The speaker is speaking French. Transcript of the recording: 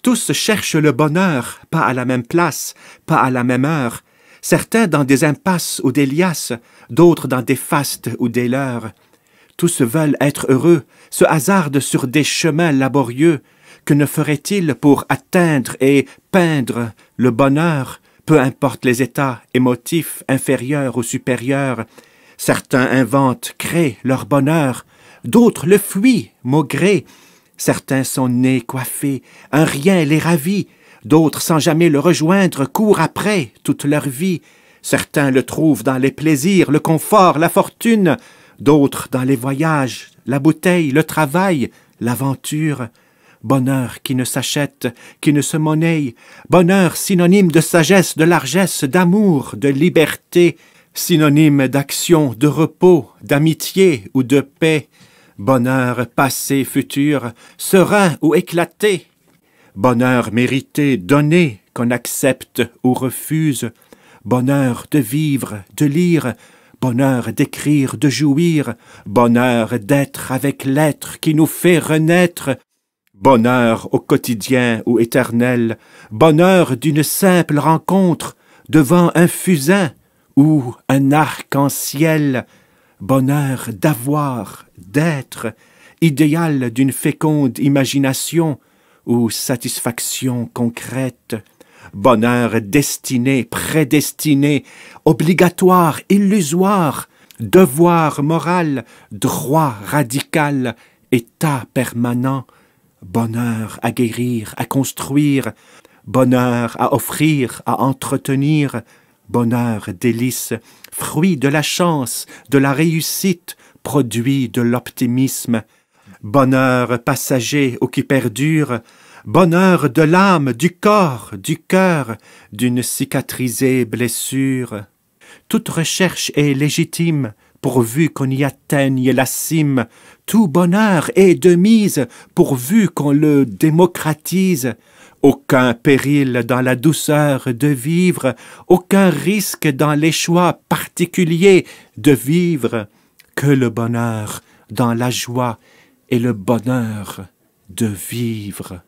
Tous cherchent le bonheur, pas à la même place, pas à la même heure, certains dans des impasses ou des liasses, d'autres dans des fastes ou des leurs. Tous veulent être heureux, se hasardent sur des chemins laborieux. Que ne feraient-ils pour atteindre et peindre le bonheur, peu importe les états émotifs inférieurs ou supérieurs Certains inventent, créent leur bonheur, d'autres le fuient, maugré, Certains sont nés coiffés, un rien les ravit, d'autres, sans jamais le rejoindre, courent après toute leur vie. Certains le trouvent dans les plaisirs, le confort, la fortune, d'autres dans les voyages, la bouteille, le travail, l'aventure. Bonheur qui ne s'achète, qui ne se monnaie, bonheur synonyme de sagesse, de largesse, d'amour, de liberté, synonyme d'action, de repos, d'amitié ou de paix bonheur passé, futur, serein ou éclaté, bonheur mérité, donné, qu'on accepte ou refuse, bonheur de vivre, de lire, bonheur d'écrire, de jouir, bonheur d'être avec l'être qui nous fait renaître, bonheur au quotidien ou éternel, bonheur d'une simple rencontre devant un fusain ou un arc-en-ciel, bonheur d'avoir, d'être, idéal d'une féconde imagination ou satisfaction concrète, bonheur destiné, prédestiné, obligatoire, illusoire, devoir moral, droit radical, état permanent, bonheur à guérir, à construire, bonheur à offrir, à entretenir, bonheur, délice, fruit de la chance, de la réussite, produit de l'optimisme, bonheur passager ou qui perdure, bonheur de l'âme, du corps, du cœur, d'une cicatrisée blessure. Toute recherche est légitime, pourvu qu'on y atteigne la cime. Tout bonheur est de mise, pourvu qu'on le démocratise. Aucun péril dans la douceur de vivre, aucun risque dans les choix particuliers de vivre, que le bonheur dans la joie et le bonheur de vivre.